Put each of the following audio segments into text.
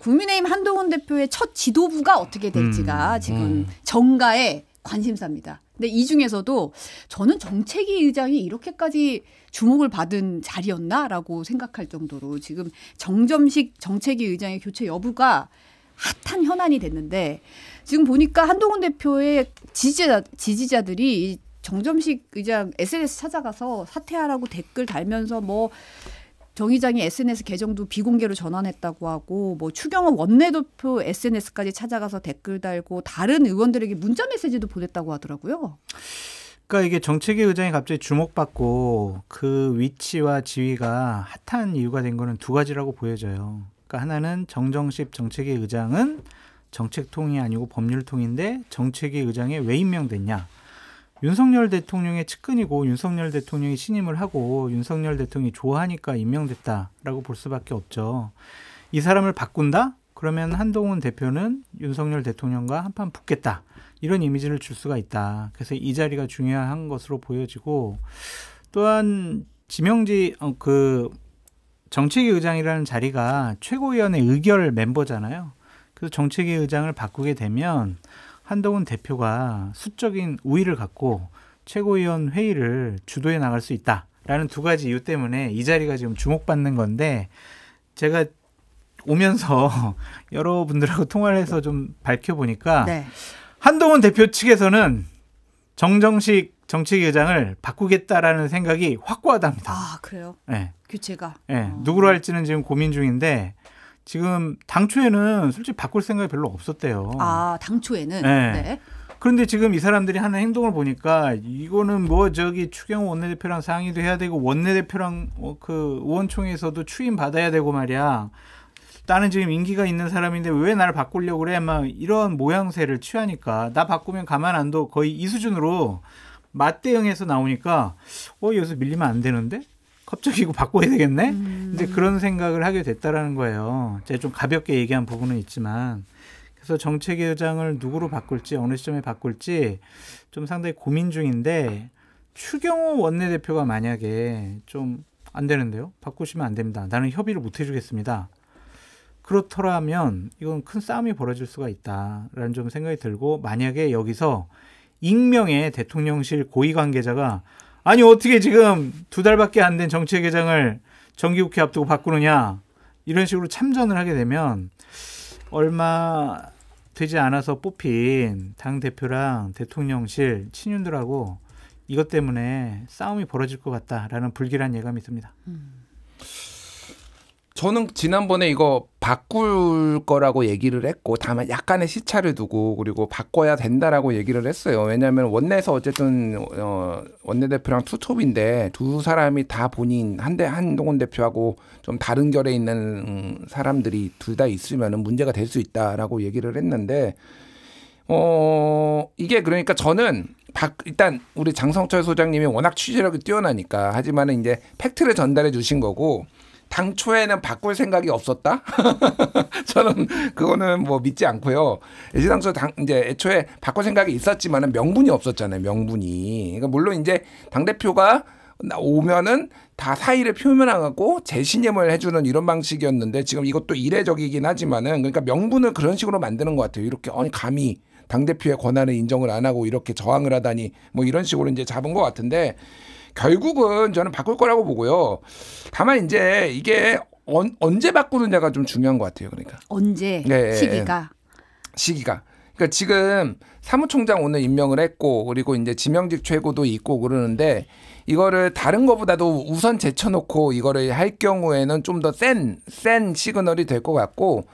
국민의힘 한동훈 대표의 첫 지도부가 어떻게 될지가 음, 음. 지금 음. 정가의 관심사입니다. 근데 이 중에서도 저는 정책위 의장이 이렇게까지 주목을 받은 자리였나라고 생각할 정도로 지금 정점식 정책위 의장의 교체 여부가 핫한 현안이 됐는데 지금 보니까 한동훈 대표의 지지자, 지지자들이 정점식 의장 SNS 찾아가서 사퇴하라고 댓글 달면서 뭐 경의장이 SNS 계정도 비공개로 전환했다고 하고 뭐 추경호 원내대표 SNS까지 찾아가서 댓글 달고 다른 의원들에게 문자 메시지도 보냈다고 하더라고요. 그러니까 이게 정책위 의장이 갑자기 주목받고 그 위치와 지위가 핫한 이유가 된 거는 두 가지라고 보여져요. 그러니까 하나는 정정식 정책위 의장은 정책통이 아니고 법률통인데 정책위 의장에 왜 임명됐냐. 윤석열 대통령의 측근이고 윤석열 대통령이 신임을 하고 윤석열 대통령이 좋아하니까 임명됐다라고 볼 수밖에 없죠. 이 사람을 바꾼다? 그러면 한동훈 대표는 윤석열 대통령과 한판 붙겠다. 이런 이미지를 줄 수가 있다. 그래서 이 자리가 중요한 것으로 보여지고 또한 지명지 어, 그 정책위 의장이라는 자리가 최고위원회 의결 멤버잖아요. 그래서 정책위 의장을 바꾸게 되면 한동훈 대표가 수적인 우위를 갖고 최고위원 회의를 주도해 나갈 수 있다라는 두 가지 이유 때문에 이 자리가 지금 주목받는 건데 제가 오면서 여러분들하고 통화를 해서 좀 밝혀보니까 네. 한동훈 대표 측에서는 정정식 정치위원장을 바꾸겠다라는 생각이 확고하답니다. 아, 그래요? 네. 교체가? 네. 어. 누구로 할지는 지금 고민 중인데 지금 당초에는 솔직히 바꿀 생각이 별로 없었대요. 아, 당초에는. 네. 네. 그런데 지금 이 사람들이 하는 행동을 보니까 이거는 뭐 저기 추경 원내대표랑 상의도 해야 되고 원내대표랑 어, 그 의원총회에서도 추임 받아야 되고 말이야. 나는 지금 인기가 있는 사람인데 왜 나를 바꾸려고 그래? 막 이런 모양새를 취하니까 나 바꾸면 가만 안 둬. 거의 이 수준으로 맞대응해서 나오니까 어 여기서 밀리면 안 되는데 갑자기 이거 바꿔야 되겠네? 음. 이제 그런 생각을 하게 됐다라는 거예요. 제가 좀 가볍게 얘기한 부분은 있지만 그래서 정책위원장을 누구로 바꿀지 어느 시점에 바꿀지 좀 상당히 고민 중인데 추경호 원내대표가 만약에 좀 안 되는데요. 바꾸시면 안 됩니다. 나는 협의를 못 해주겠습니다. 그렇더라면 이건 큰 싸움이 벌어질 수가 있다라는 좀 생각이 들고 만약에 여기서 익명의 대통령실 고위 관계자가 아니 어떻게 지금 두 달밖에 안 된정치의개정을 정기국회 앞두고 바꾸느냐 이런 식으로 참전을 하게 되면 얼마 되지 않아서 뽑힌 당 대표랑 대통령실 친윤들하고 이것 때문에 싸움이 벌어질 것 같다라는 불길한 예감이 듭니다. 음. 저는 지난번에 이거 바꿀 거라고 얘기를 했고 다만 약간의 시차를 두고 그리고 바꿔야 된다라고 얘기를 했어요. 왜냐하면 원내에서 어쨌든 어, 원내대표랑 투톱인데 두 사람이 다 본인 한대 한동훈 대표하고 좀 다른 결에 있는 사람들이 둘 다 있으면 문제가 될 수 있다라고 얘기를 했는데 어, 이게 그러니까 저는 일단 우리 장성철 소장님이 워낙 취재력이 뛰어나니까 하지만은 이제 팩트를 전달해 주신 거고 당초에는 바꿀 생각이 없었다. 저는 그거는 뭐 믿지 않고요. 예지당초 당 이제 애초에 바꿀 생각이 있었지만은 명분이 없었잖아요. 명분이. 그러니까 물론 이제 당 대표가 오면은 다 사의를 표명하고 재신임을 해주는 이런 방식이었는데 지금 이것도 이례적이긴 하지만은 그러니까 명분을 그런 식으로 만드는 것 같아요. 이렇게 아니 감히 당 대표의 권한을 인정을 안 하고 이렇게 저항을 하다니 뭐 이런 식으로 이제 잡은 것 같은데 결국은 저는 바꿀 거라고 보고요. 다만 이제 이게 언, 언제 바꾸느냐가 좀 중요한 것 같아요. 그러니까 언제 네, 예, 예. 시기가 시기가 그러니까 지금 사무총장 오늘 임명을 했고 그리고 이제 지명직 최고도 있고 그러는데 이거를 다른 거보다도 우선 제쳐놓고 이거를 할 경우에는 좀 더 센 센 시그널이 될 것 같고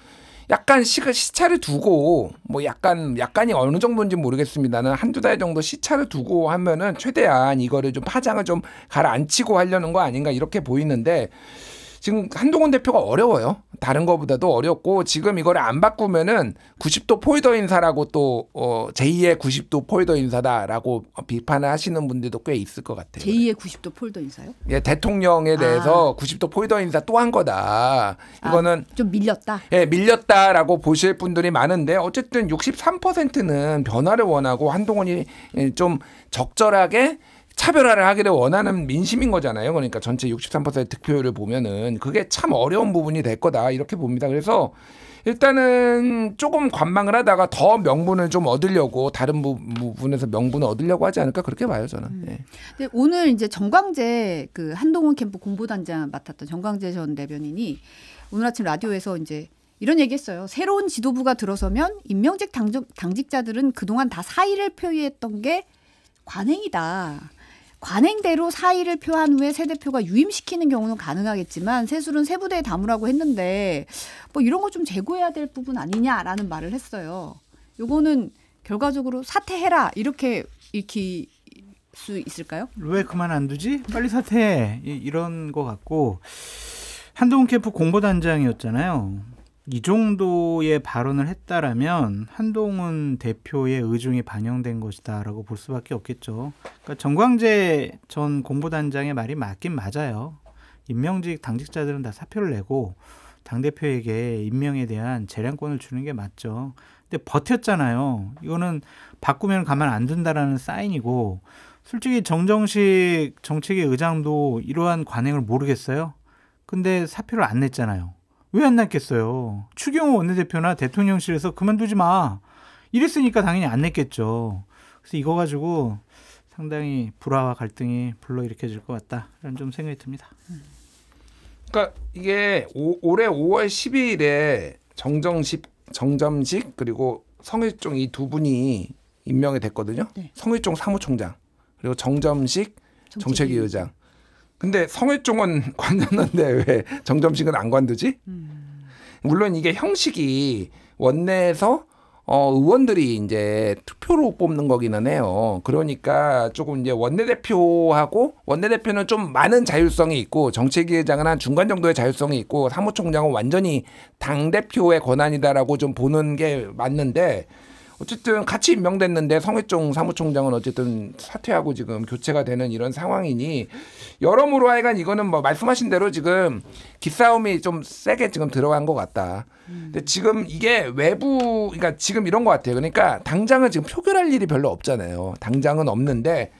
약간 시, 시차를 두고 뭐 약간 약간이 어느 정도인지 모르겠습니다는 한두 달 정도 시차를 두고 하면은 최대한 이거를 좀 파장을 좀 가라앉히고 하려는 거 아닌가 이렇게 보이는데 지금 한동훈 대표가 어려워요. 다른 거보다도 어렵고 지금 이걸 안 바꾸면은 90도 폴더 인사라고 또 어, 제2의 90도 폴더 인사다라고 비판을 하시는 분들도 꽤 있을 것 같아요. 제2의 90도 포더 인사요? 예, 대통령에 아. 대해서 아. 90도 폴더 인사 또 한 거다. 아, 이거는 아, 좀 밀렸다. 예, 밀렸다라고 보실 분들이 많은데 어쨌든 63%는 변화를 원하고 한동훈이 좀 적절하게 차별화를 하기를 원하는 민심인 거잖아요. 그러니까 전체 63%의 득표율을 보면은 그게 참 어려운 부분이 될 거다 이렇게 봅니다. 그래서 일단은 조금 관망을 하다가 더 명분을 좀 얻으려고 다른 부분에서 명분을 얻으려고 하지 않을까 그렇게 봐요 저는. 음. 네. 근데 오늘 이제 정광재 그 한동훈 캠프 공보단장 맡았던 정광재 전 대변인이 오늘 아침 라디오에서 이제 이런 얘기했어요. 새로운 지도부가 들어서면 임명직 당직, 당직자들은 그동안 다 사의를 표의했던 게 관행이다. 관행대로 사의를 표한 후에 새 대표가 유임시키는 경우는 가능하겠지만 세술은 세 부대에 담으라고 했는데 뭐 이런 거 좀 제고해야 될 부분 아니냐라는 말을 했어요. 요거는 결과적으로 사퇴해라 이렇게 읽히 수 있을까요? 왜 그만 안 두지? 빨리 사퇴해 이런 거 같고 한동훈 캠프 공보단장이었잖아요. 이 정도의 발언을 했다라면 한동훈 대표의 의중이 반영된 것이다라고 볼 수밖에 없겠죠. 그러니까 정광재 전 공보단장의 말이 맞긴 맞아요. 임명직 당직자들은 다 사표를 내고 당 대표에게 임명에 대한 재량권을 주는 게 맞죠. 근데 버텼잖아요. 이거는 바꾸면 가만 안 둔다라는 사인이고 솔직히 정정식 정책의 의장도 이러한 관행을 모르겠어요. 근데 사표를 안 냈잖아요. 왜안 냈겠어요? 추경호 원내대표나 대통령실에서 그만두지 마. 이랬으니까 당연히 안 냈겠죠. 그래서 이거 가지고 상당히 불화와 갈등이 불러일으켜질 것 같다. 이런 좀 생각이 듭니다. 그러니까 이게 오, 올해 5월 12일에 정정식 정점식 그리고 성일종 이 두 분이 임명이 됐거든요. 네. 성일종 사무총장 그리고 정점식 정책위 의장. 근데 성회 쪽은 관뒀는데 왜 정점식은 안 관두지? 음. 물론 이게 형식이 원내에서 어, 의원들이 이제 투표로 뽑는 거기는 해요. 그러니까 조금 이제 원내대표하고 원내대표는 좀 많은 자율성이 있고 정책위의장은 한 중간 정도의 자율성이 있고 사무총장은 완전히 당대표의 권한이다라고 좀 보는 게 맞는데 어쨌든 같이 임명됐는데 성회종 사무총장은 어쨌든 사퇴하고 지금 교체가 되는 이런 상황이니 여러모로 하여간 이거는 뭐 말씀하신 대로 지금 기싸움이 좀 세게 지금 들어간 것 같다. 근데 지금 이게 외부 그러니까 지금 이런 것 같아요. 그러니까 당장은 지금 표결할 일이 별로 없잖아요. 당장은 없는데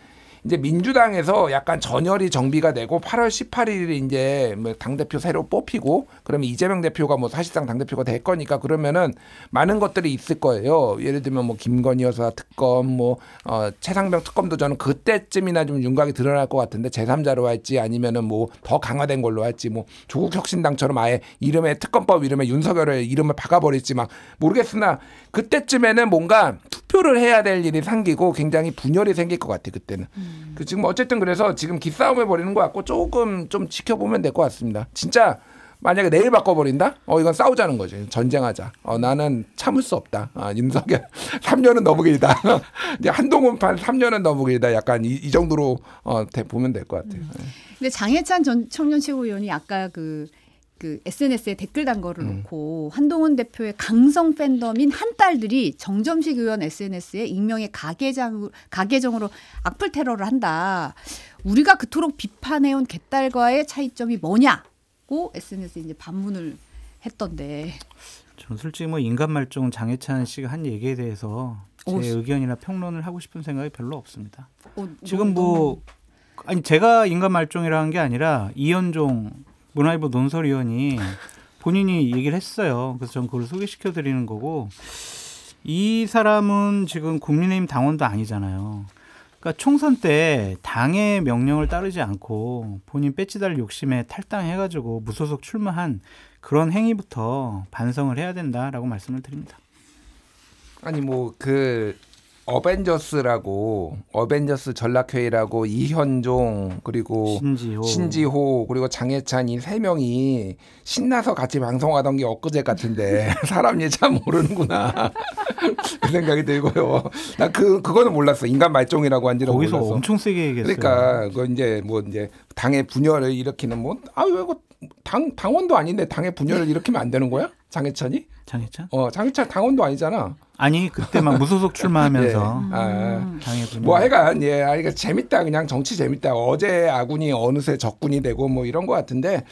이제 민주당에서 약간 전열이 정비가 되고 8월 18일이 이제 뭐당 대표 새로 뽑히고 그러면 이재명 대표가 뭐 사실상 당 대표가 될 거니까 그러면은 많은 것들이 있을 거예요. 예를 들면 뭐 김건희 여사 특검, 뭐 어, 최상병 특검도 저는 그때쯤이나 좀 윤곽이 드러날 것 같은데 제3자로 할지 아니면은 뭐 더 강화된 걸로 할지 뭐 조국 혁신당처럼 아예 이름에 특검법 이름에 윤석열을 이름을 박아버릴지 막 모르겠으나 그때쯤에는 뭔가 투표를 해야 될 일이 생기고 굉장히 분열이 생길 것 같아 그때는. 음. 그 지금 어쨌든 그래서 지금 기싸움해 버리는 것 같고 조금 좀 지켜보면 될 것 같습니다. 진짜 만약에 내일 바꿔버린다? 어, 이건 싸우자는 거지. 전쟁하자. 어, 나는 참을 수 없다. 아, 윤석열. 3년은 너무 길다. 이제 한동훈판 3년은 너무 길다. 약간 이, 이 정도로 어, 보면 될 것 같아요. 음. 근데 장해찬 전 청년 최고위원이 아까 그그 SNS에 댓글 단 거를 음. 놓고 한동훈 대표의 강성 팬덤인 한 딸들이 정점식 의원 SNS에 익명의 가계장 가계정으로 악플 테러를 한다. 우리가 그토록 비판해온 개딸과의 차이점이 뭐냐고 SNS에 이제 반문을 했던데. 전 솔직히 뭐 인간 말종 장혜찬 씨가 한 얘기에 대해서 제 오, 어, 의견이나 평론을 하고 싶은 생각이 별로 없습니다. 어, 지금 뭐 너무... 아니 제가 인간 말종이라는 게 아니라 이현종 문화일보 논설위원이 본인이 얘기를 했어요. 그래서 전 그걸 소개시켜 드리는 거고 이 사람은 지금 국민의힘 당원도 아니잖아요. 그러니까 총선 때 당의 명령을 따르지 않고 본인 뺏지달 욕심에 탈당해가지고 무소속 출마한 그런 행위부터 반성을 해야 된다라고 말씀을 드립니다. 아니 뭐그 어벤져스라고 어벤져스 전략회의라고 이현종 그리고 신지호, 신지호 그리고 장혜찬 이세 명이 신나서 같이 방송하던 게 엊그제 같은데 사람 예참 모르는구나 그 생각이 들고요. 나 그 그거는 몰랐어. 인간 말종이라고 한지는 몰랐어. 거기서 엄청 세게 얘기했어요. 그러니까 그 이제 뭐 이제 당의 분열을 일으키는 뭐 아유 이거 당 당원도 아닌데 당의 분열을 네. 일으키면 안 되는 거야? 장해찬이? 장해찬? 어, 장해찬 당원도 아니잖아. 아니 그때 막 무소속 출마하면서 예. 아, 예. 음. 당의 분열. 뭐 하여간 예, 아 이거 재밌다 그냥 정치 재밌다. 어제 아군이 어느새 적군이 되고 뭐 이런 거 같은데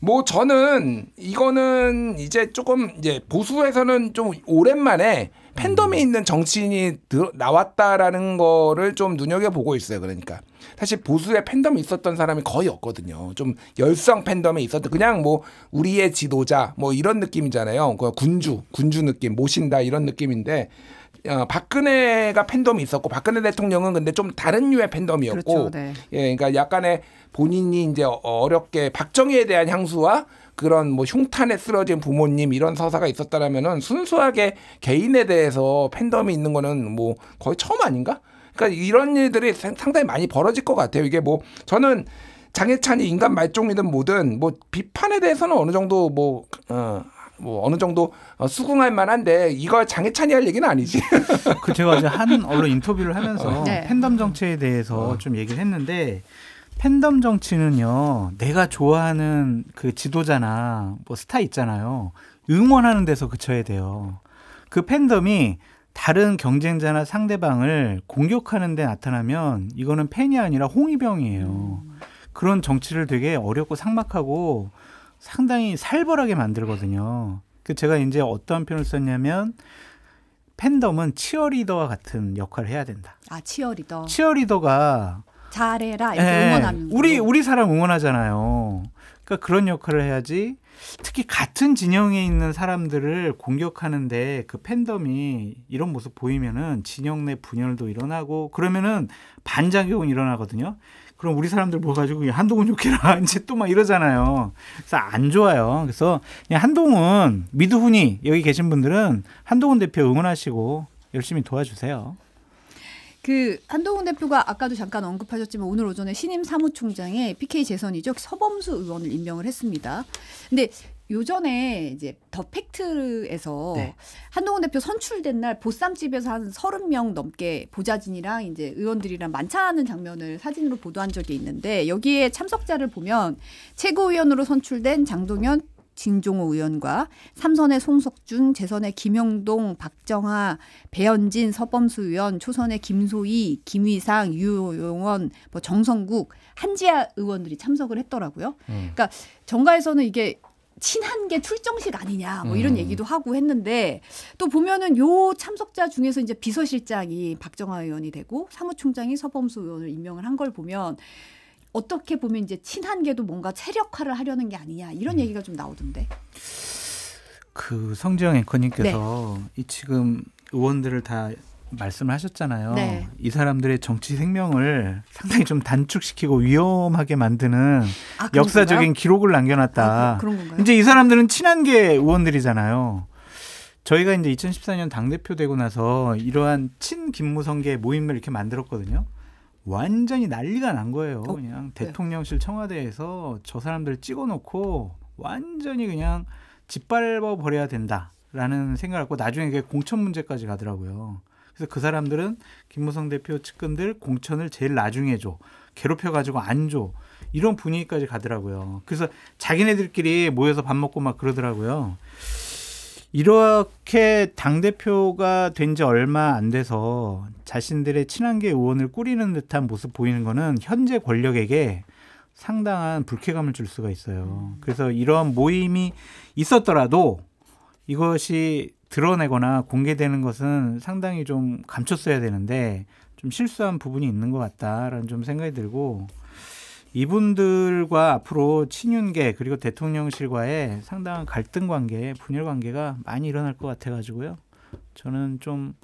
뭐 저는 이거는 이제 조금 이제 보수에서는 좀 오랜만에 팬덤이 음. 있는 정치인이 들어, 나왔다라는 거를 좀 눈여겨 보고 있어요. 그러니까 사실 보수의 팬덤이 있었던 사람이 거의 없거든요. 좀 열성 팬덤에 있었던 그냥 뭐 우리의 지도자 뭐 이런 느낌이잖아요. 그 군주, 군주 느낌, 모신다 이런 느낌인데 어, 박근혜가 팬덤이 있었고 박근혜 대통령은 근데 좀 다른 류의 팬덤이었고 그렇죠, 네. 예 그러니까 약간의 본인이 이제 어렵게 박정희에 대한 향수와 그런 뭐 흉탄에 쓰러진 부모님 이런 서사가 있었다라면은 순수하게 개인에 대해서 팬덤이 있는 거는 뭐 거의 처음 아닌가? 그러니까 이런 일들이 상당히 많이 벌어질 것 같아요. 이게 뭐 저는 장해찬이 인간 말종이든 뭐든 뭐 비판에 대해서는 어느 정도 뭐 어, 뭐 어느 정도 어, 수긍할 만한데 이걸 장해찬이 할 얘기는 아니지. 그 제가 어제 한 언론 인터뷰를 하면서 어. 네. 팬덤 정치에 대해서 어. 좀 얘기를 했는데 팬덤 정치는요 내가 좋아하는 그 지도자나 뭐 스타 있잖아요 응원하는 데서 그쳐야 돼요. 그 팬덤이 다른 경쟁자나 상대방을 공격하는 데 나타나면 이거는 팬이 아니라 홍위병이에요. 음. 그런 정치를 되게 어렵고 삭막하고 상당히 살벌하게 만들거든요. 그 제가 이제 어떤 표현을 썼냐면 팬덤은 치어리더와 같은 역할을 해야 된다. 아 치어리더. 치어리더가 잘해라 이렇게 네. 응원하는. 우리 우리 사람 응원하잖아요. 그러니까 그런 역할을 해야지 특히 같은 진영에 있는 사람들을 공격하는데 그 팬덤이 이런 모습 보이면은 진영 내 분열도 일어나고 그러면은 반작용이 일어나거든요. 그럼 우리 사람들 모아가지고 뭐 한동훈 욕해라 이제 또 막 이러잖아요. 그래서 안 좋아요. 그래서 그냥 한동훈 미드훈이 여기 계신 분들은 한동훈 대표 응원하시고 열심히 도와주세요. 그 한동훈 대표가 아까도 잠깐 언급하셨지만 오늘 오전에 신임 사무총장에 PK 재선이죠 서범수 의원을 임명을 했습니다. 근데 요전에 이제 더 팩트에서 네. 한동훈 대표 선출된 날 보쌈집에서 한 서른 명 넘게 보좌진이랑 이제 의원들이랑 만찬하는 장면을 사진으로 보도한 적이 있는데 여기에 참석자를 보면 최고위원으로 선출된 장동현 진종호 의원과 삼선의 송석준, 재선의 김영동, 박정하, 배현진, 서범수 의원, 초선의 김소희, 김위상, 유용원, 뭐 정성국, 한지아 의원들이 참석을 했더라고요. 음. 그러니까 정가에서는 이게 친한 게 출정식 아니냐 뭐 이런 음. 얘기도 하고 했는데 또 보면은 요 참석자 중에서 이제 비서실장이 박정하 의원이 되고 사무총장이 서범수 의원을 임명을 한 걸 보면 어떻게 보면 이제 친한계도 뭔가 체력화를 하려는 게 아니냐 이런 음. 얘기가 좀 나오던데. 그 성지영 앵커님께서 네. 이 지금 의원들을 다 말씀을 하셨잖아요. 네. 이 사람들의 정치 생명을 상당히 좀 단축시키고 위험하게 만드는 아, 역사적인 기록을 남겨놨다. 아, 그런 건가요? 이제 이 사람들은 친한계 의원들이잖아요. 저희가 이제 2014년 당대표 되고 나서 이러한 친김무성계 모임을 이렇게 만들었거든요. 완전히 난리가 난 거예요. 어? 그냥 네. 대통령실 청와대에서 저 사람들 찍어놓고 완전히 그냥 짓밟아 버려야 된다라는 생각을 갖고 나중에 그게 공천 문제까지 가더라고요. 그래서 그 사람들은 김무성 대표 측근들 공천을 제일 나중에 줘. 괴롭혀가지고 안 줘. 이런 분위기까지 가더라고요. 그래서 자기네들끼리 모여서 밥 먹고 막 그러더라고요. 이렇게 당 대표가 된 지 얼마 안 돼서 자신들의 친한계 의원을 꾸리는 듯한 모습 보이는 거는 현재 권력에게 상당한 불쾌감을 줄 수가 있어요. 그래서 이러한 모임이 있었더라도 이것이 드러내거나 공개되는 것은 상당히 좀 감췄어야 되는데 좀 실수한 부분이 있는 것 같다라는 좀 생각이 들고 이분들과 앞으로 친윤계 그리고 대통령실과의 상당한 갈등 관계, 분열 관계가 많이 일어날 것 같아가지고요. 저는 좀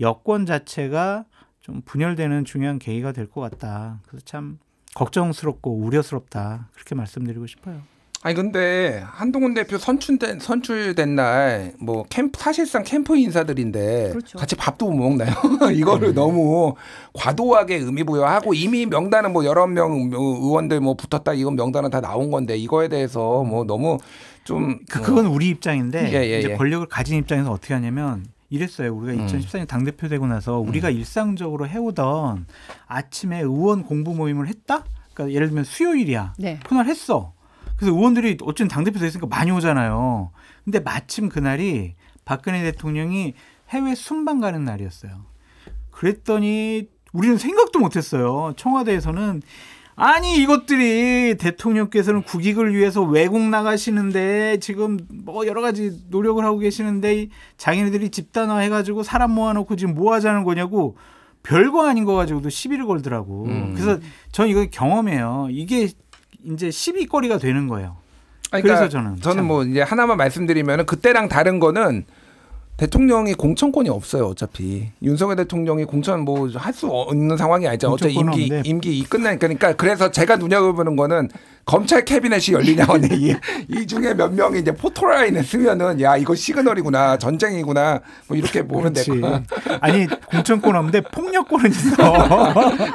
여권 자체가 좀 분열되는 중요한 계기가 될 것 같다. 그래서 참 걱정스럽고 우려스럽다. 그렇게 말씀드리고 싶어요. 아니 근데 한동훈 대표 선출된 선출된 날 뭐 캠프 사실상 캠프 인사들인데 그렇죠. 같이 밥도 못 먹나요? 이거를 음. 너무 과도하게 의미 부여하고 네. 이미 명단은 뭐 여러 명 음, 뭐 의원들 뭐 붙었다 이건 명단은 다 나온 건데 이거에 대해서 뭐 너무 좀 그, 그건 뭐. 우리 입장인데 예, 예, 이제 예. 권력을 가진 입장에서 어떻게 하냐면 이랬어요. 우리가 음. 2014년 당대표 되고 나서 우리가 음. 일상적으로 해오던 아침에 의원 공부 모임을 했다? 그러니까 예를 들면 수요일이야. 네. 그날 했어. 그래서 의원들이 어쨌든 당대표 됐으니까 많이 오잖아요. 근데 마침 그날이 박근혜 대통령이 해외 순방 가는 날이었어요. 그랬더니 우리는 생각도 못했어요. 청와대에서는 아니 이것들이 대통령께서는 국익을 위해서 외국 나가시는데 지금 뭐 여러 가지 노력을 하고 계시는데 자기네들이 집단화해가지고 사람 모아놓고 지금 뭐 하자는 거냐고 별거 아닌 거 가지고도 시비를 걸더라고. 음. 그래서 전 이거 경험해요. 이게 이제 시비거리가 되는 거예요. 아, 그러니까 그래서 저는 저는 뭐 이제 하나만 말씀드리면 그때랑 다른 거는 대통령이 공천권이 없어요. 어차피 윤석열 대통령이 공천 뭐할 수 없는 상황이 아니죠. 어차 임기 없는데. 임기 끝나니까 그러니까 그래서 제가 눈여겨보는 거는 검찰 캐비넷이 열리냐 언니 이 중에 몇 명이 이제 포토라인을 쓰면은 야 이거 시그널이구나 전쟁이구나 뭐 이렇게 보면 될거 아니 공천권 없는데 폭력권은 있어.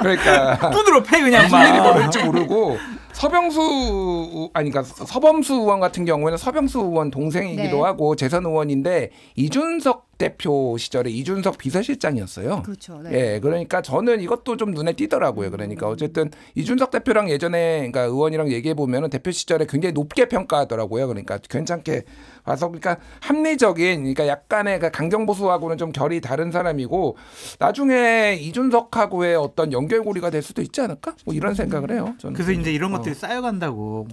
그러니까 두드러 패 그냥 막. 무슨 일이 벌어질지 모르고 서병수 아니 그러니까 서범수 의원 같은 경우에는 서병수 의원 동생이기도 네. 하고 재선 의원인데 이준석 대표 시절에 이준석 비서실장이었어요. 그렇죠. 네. 예, 그러니까 저는 이것도 좀 눈에 띄더라고요. 그러니까 음. 어쨌든 이준석 대표랑 예전에 그러니까 의원이랑 얘기해 보면은 대표 시절에 굉장히 높게 평가하더라고요. 그러니까 괜찮게 와서 그러니까 합리적인 그러니까 약간의 그 강경 보수하고는 좀 결이 다른 사람이고 나중에 이준석하고의 어떤 연결고리가 될 수도 있지 않을까? 뭐 이런 생각을 해요. 저는. 그래서 이제 이런 것들이 어. 쌓여간다고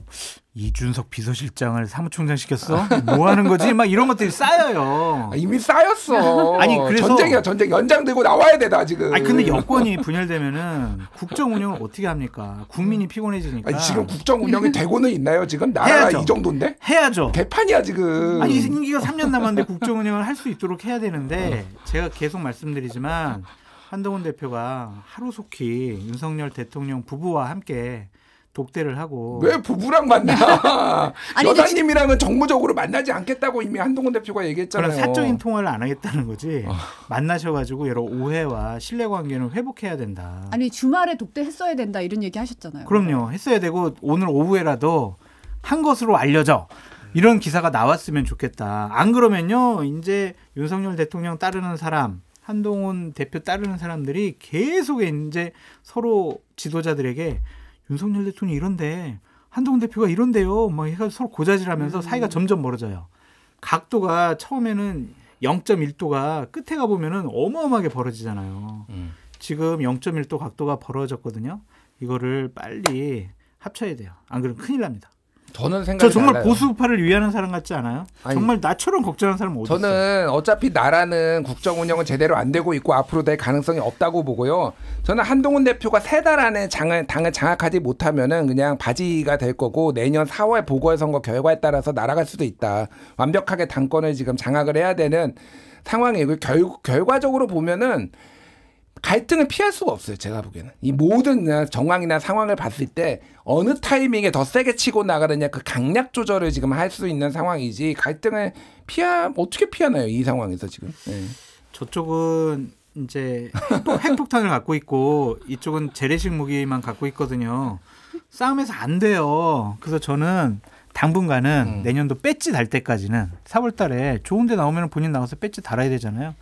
이준석 비서실장을 사무총장 시켰어? 뭐 하는 거지? 막 이런 것들이 쌓여요. 아, 이미 쌓였어. 아니 그래서 전쟁이야 전쟁 연장되고 나와야 되다 지금. 아니 근데 여권이 분열되면은 국정 운영을 어떻게 합니까? 국민이 피곤해지니까. 아니, 지금 국정 운영이 되고는 있나요? 지금 나라가 해야죠. 이 정도인데? 해야죠. 개판이야 지금. 아니 임기가 3년 남았는데 국정 운영을 할 수 있도록 해야 되는데 어. 제가 계속 말씀드리지만 한동훈 대표가 하루속히 윤석열 대통령 부부와 함께 독대를 하고 왜 부부랑 만나? 여사님이랑은 정무적으로 만나지 않겠다고 이미 한동훈 대표가 얘기했잖아요. 사적인 통화를 안 하겠다는 거지. 어. 만나셔가지고 여러 오해와 신뢰 관계는 회복해야 된다. 아니 주말에 독대했어야 된다 이런 얘기 하셨잖아요. 그럼요, 했어야 되고 오늘 오후에라도 한 것으로 알려져. 이런 기사가 나왔으면 좋겠다. 안 그러면요, 이제 윤석열 대통령 따르는 사람, 한동훈 대표 따르는 사람들이 계속 이제 서로 지도자들에게 윤석열 대통령이 이런데 한동훈 대표가 이런데요. 막해가 뭐 서로 고자질하면서 음. 사이가 점점 멀어져요. 각도가 처음에는 0.1도가 끝에 가 보면은 어마어마하게 벌어지잖아요. 음. 지금 0.1도 각도가 벌어졌거든요. 이거를 빨리 합쳐야 돼요. 안 그러면 큰일 납니다. 저는 생각이 저 정말 달라요. 보수파를 위하는 사람 같지 않아요? 아니, 정말 나처럼 걱정하는 사람 어디 저는 있어요? 어차피 나라는 국정 운영은 제대로 안 되고 있고 앞으로 될 가능성이 없다고 보고요. 저는 한동훈 대표가 세 달 안에 장을, 당을 장악하지 못하면은 그냥 바지가 될 거고 내년 4월 보궐선거 결과에 따라서 날아갈 수도 있다. 완벽하게 당권을 지금 장악을 해야 되는 상황이고 결, 결과적으로 보면은 갈등을 피할 수가 없어요. 제가 보기에는 이 모든 정황이나 상황을 봤을 때 어느 타이밍에 더 세게 치고 나가느냐 그 강약 조절을 지금 할 수 있는 상황이지 갈등을 피하 어떻게 피하나요 이 상황에서 지금? 네. 저쪽은 이제 핵폭, 탄을 갖고 있고 이쪽은 재래식 무기만 갖고 있거든요. 싸움에서 안 돼요. 그래서 저는 당분간은 음. 내년도 배지 달 때까지는 4월달에 좋은데 나오면 본인 나와서 배지 달아야 되잖아요.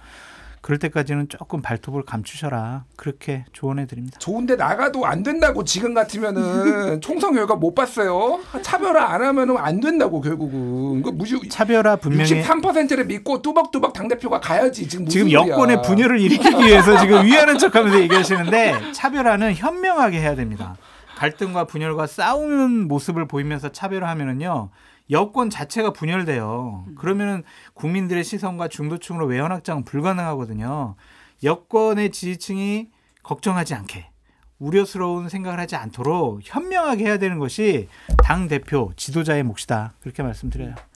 그럴 때까지는 조금 발톱을 감추셔라 그렇게 조언해 드립니다. 좋은데 나가도 안 된다고 지금 같으면은 총선 결과 못 봤어요. 차별화 안 하면은 안 된다고 결국은 그 무주 차별화 분명히 63%를 믿고 뚜벅뚜벅 당 대표가 가야지 지금 지금 여권의 분열을 일으키기 위해서 지금 위하는 척하면서 얘기하시는데 차별화는 현명하게 해야 됩니다. 갈등과 분열과 싸우는 모습을 보이면서 차별화하면은요. 여권 자체가 분열돼요. 음. 그러면은 국민들의 시선과 중도층으로 외연 확장은 불가능하거든요. 여권의 지지층이 걱정하지 않게 우려스러운 생각을 하지 않도록 현명하게 해야 되는 것이 당 대표 지도자의 몫이다. 그렇게 말씀드려요.